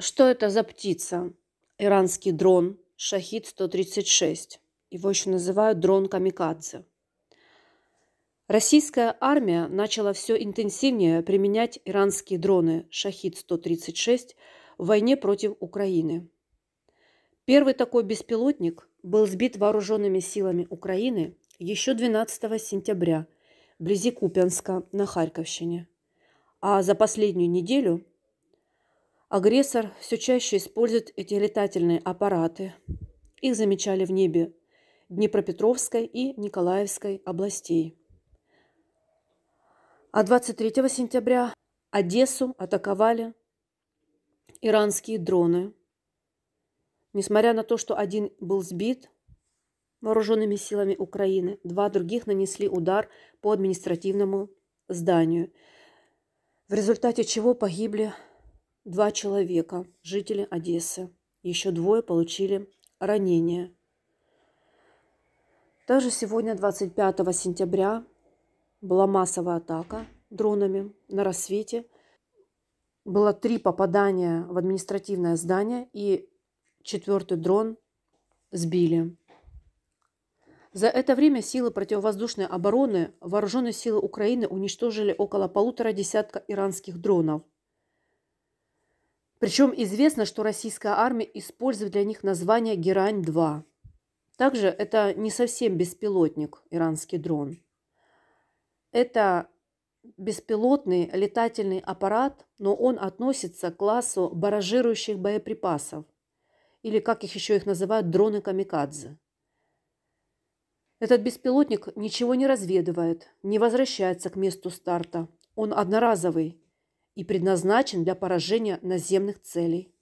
Что это за птица? Иранский дрон Шахид-136. Его еще называют дрон-камикадзе. Российская армия начала все интенсивнее применять иранские дроны Шахид-136 в войне против Украины. Первый такой беспилотник был сбит вооруженными силами Украины еще 12 сентября вблизи Купянска на Харьковщине. А за последнюю неделю – Агрессор все чаще использует эти летательные аппараты. Их замечали в небе Днепропетровской и Николаевской областей. А 23 сентября Одессу атаковали иранские дроны. Несмотря на то, что один был сбит вооруженными силами Украины, два других нанесли удар по административному зданию, в результате чего погибли Два человека, жители Одессы. Еще двое получили ранения. Также сегодня, 25 сентября, была массовая атака дронами на рассвете. Было три попадания в административное здание и четвертый дрон сбили. За это время силы противовоздушной обороны вооруженные силы Украины уничтожили около полутора десятка иранских дронов – причем известно, что российская армия использует для них название «Герань-2». Также это не совсем беспилотник, иранский дрон. Это беспилотный летательный аппарат, но он относится к классу баражирующих боеприпасов, или как их еще их называют, дроны-камикадзе. Этот беспилотник ничего не разведывает, не возвращается к месту старта. Он одноразовый, и предназначен для поражения наземных целей.